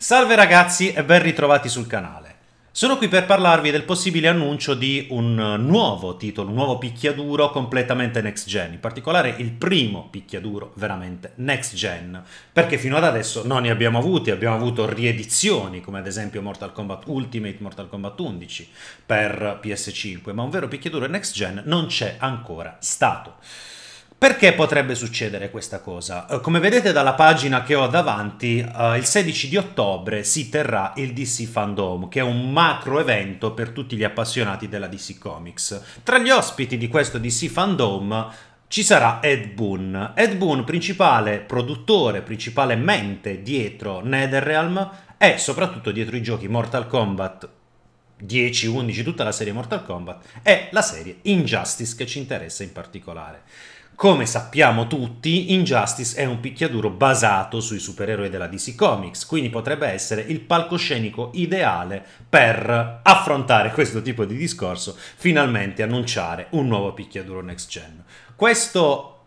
Salve ragazzi e ben ritrovati sul canale. Sono qui per parlarvi del possibile annuncio di un nuovo titolo, un nuovo picchiaduro completamente next gen, in particolare il primo picchiaduro veramente next gen, perché fino ad adesso non ne abbiamo avuti, abbiamo avuto riedizioni come ad esempio Mortal Kombat Ultimate, Mortal Kombat 11 per PS5, ma un vero picchiaduro next gen non c'è ancora stato. Perché potrebbe succedere questa cosa? Eh, come vedete dalla pagina che ho davanti, eh, il 16 di ottobre si terrà il DC Fandom, che è un macro evento per tutti gli appassionati della DC Comics. Tra gli ospiti di questo DC Fandom ci sarà Ed Boon. Ed Boon, principale produttore, principale mente dietro Netherrealm e soprattutto dietro i giochi Mortal Kombat 10, 11, tutta la serie Mortal Kombat e la serie Injustice che ci interessa in particolare. Come sappiamo tutti, Injustice è un picchiaduro basato sui supereroi della DC Comics, quindi potrebbe essere il palcoscenico ideale per affrontare questo tipo di discorso, finalmente annunciare un nuovo picchiaduro next gen. Questo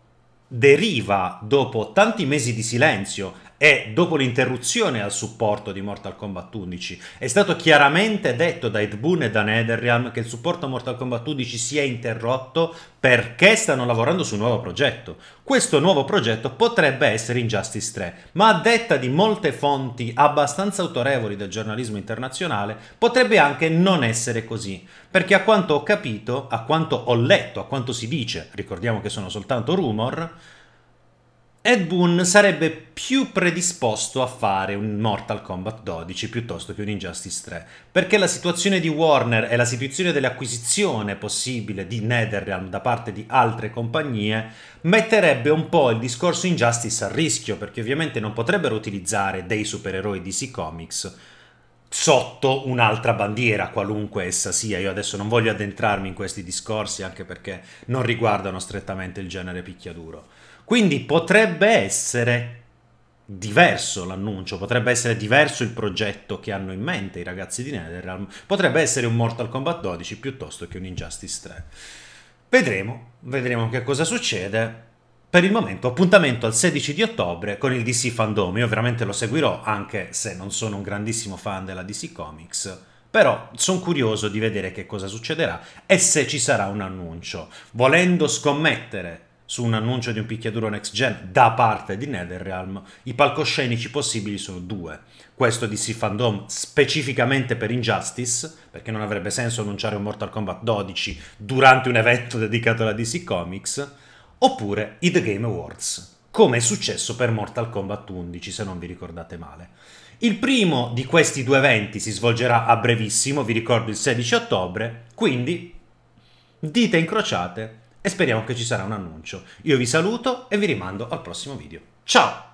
deriva dopo tanti mesi di silenzio e dopo l'interruzione al supporto di Mortal Kombat 11 è stato chiaramente detto da Ed Boon e da Netherrealm che il supporto a Mortal Kombat 11 si è interrotto perché stanno lavorando su un nuovo progetto. Questo nuovo progetto potrebbe essere Injustice 3, ma a detta di molte fonti abbastanza autorevoli del giornalismo internazionale potrebbe anche non essere così, perché a quanto ho capito, a quanto ho letto, a quanto si dice, ricordiamo che sono soltanto rumor, ed Boon sarebbe più predisposto a fare un Mortal Kombat 12 piuttosto che un Injustice 3, perché la situazione di Warner e la situazione dell'acquisizione possibile di Netherrealm da parte di altre compagnie metterebbe un po' il discorso Injustice a rischio, perché ovviamente non potrebbero utilizzare dei supereroi DC Comics sotto un'altra bandiera, qualunque essa sia. Io adesso non voglio addentrarmi in questi discorsi anche perché non riguardano strettamente il genere picchiaduro. Quindi potrebbe essere diverso l'annuncio, potrebbe essere diverso il progetto che hanno in mente i ragazzi di NetherRealm, potrebbe essere un Mortal Kombat 12 piuttosto che un Injustice 3. Vedremo, vedremo che cosa succede per il momento appuntamento al 16 di ottobre con il DC Fandom. Io veramente lo seguirò anche se non sono un grandissimo fan della DC Comics. Però sono curioso di vedere che cosa succederà e se ci sarà un annuncio. Volendo scommettere su un annuncio di un picchiaduro next gen da parte di NetherRealm, i palcoscenici possibili sono due. Questo DC Fandom specificamente per Injustice, perché non avrebbe senso annunciare un Mortal Kombat 12 durante un evento dedicato alla DC Comics, oppure i The Game Awards, come è successo per Mortal Kombat 11, se non vi ricordate male. Il primo di questi due eventi si svolgerà a brevissimo, vi ricordo il 16 ottobre, quindi dite incrociate e speriamo che ci sarà un annuncio. Io vi saluto e vi rimando al prossimo video. Ciao!